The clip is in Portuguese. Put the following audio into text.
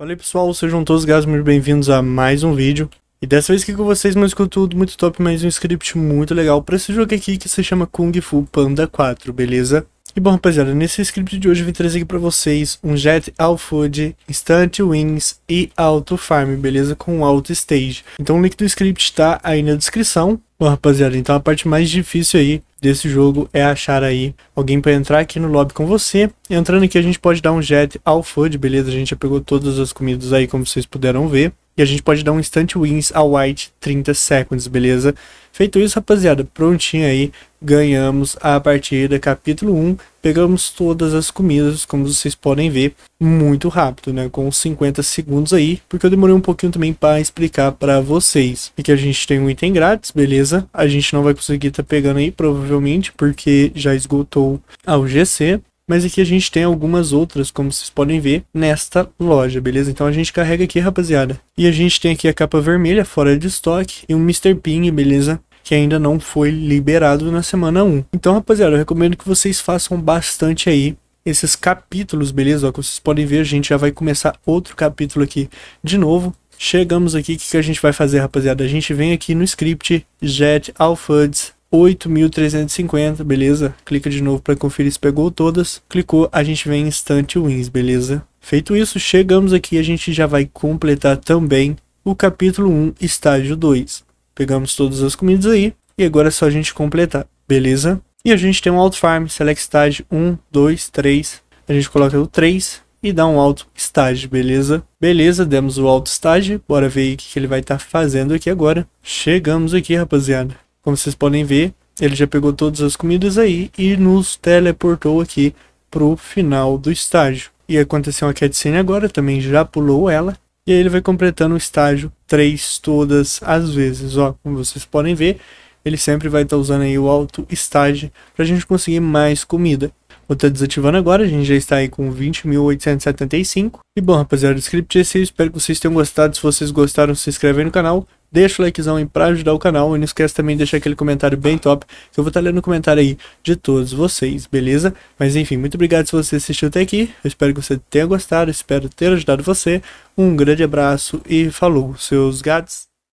Fala aí pessoal, sejam todos guys, muito bem-vindos a mais um vídeo E dessa vez aqui com vocês mais conteúdo muito top, mais um script muito legal pra esse jogo aqui que se chama Kung Fu Panda 4, beleza? E bom rapaziada, nesse script de hoje eu vim trazer aqui pra vocês um Jet All Food, Instant Wings e Auto Farm, beleza? Com Auto Stage Então o link do script tá aí na descrição Bom, rapaziada, então a parte mais difícil aí desse jogo é achar aí alguém para entrar aqui no lobby com você. Entrando aqui a gente pode dar um jet ao food, beleza? A gente já pegou todas as comidas aí, como vocês puderam ver. E a gente pode dar um instant wins a white 30 seconds, beleza? Feito isso, rapaziada, prontinho aí, ganhamos a partida, capítulo 1, pegamos todas as comidas, como vocês podem ver, muito rápido, né? Com 50 segundos aí, porque eu demorei um pouquinho também para explicar para vocês. E que a gente tem um item grátis, beleza? A gente não vai conseguir tá pegando aí, provavelmente, porque já esgotou a ugc mas aqui a gente tem algumas outras, como vocês podem ver, nesta loja, beleza? Então a gente carrega aqui, rapaziada. E a gente tem aqui a capa vermelha, fora de estoque, e um Mr. Ping, beleza? que ainda não foi liberado na semana 1. Então, rapaziada, eu recomendo que vocês façam bastante aí esses capítulos, beleza? Ó, como vocês podem ver, a gente já vai começar outro capítulo aqui de novo. Chegamos aqui, o que, que a gente vai fazer, rapaziada? A gente vem aqui no script Jet all 8.350, beleza? Clica de novo para conferir se pegou todas. Clicou, a gente vem em Instant Wins, beleza? Feito isso, chegamos aqui a gente já vai completar também o capítulo 1, estágio 2. Pegamos todas as comidas aí e agora é só a gente completar, beleza? E a gente tem um Auto Farm, Select Stage 1, 2, 3. A gente coloca o 3 e dá um Auto Stage, beleza? Beleza, demos o Auto Stage. Bora ver o que ele vai estar tá fazendo aqui agora. Chegamos aqui, rapaziada. Como vocês podem ver, ele já pegou todas as comidas aí e nos teleportou aqui pro final do estágio. E aconteceu uma cutscene agora, também já pulou ela. E aí ele vai completando o estágio 3 todas as vezes, ó. Como vocês podem ver, ele sempre vai estar tá usando aí o alto estágio para a gente conseguir mais comida. Vou estar tá desativando agora, a gente já está aí com 20.875. E bom, rapaziada, o script é esse, espero que vocês tenham gostado. Se vocês gostaram, se inscreve aí no canal deixa o likezão aí pra ajudar o canal. E não esquece também de deixar aquele comentário bem top, que eu vou estar tá lendo o comentário aí de todos vocês, beleza? Mas enfim, muito obrigado se você assistiu até aqui. Eu espero que você tenha gostado, espero ter ajudado você. Um grande abraço e falou, seus gatos.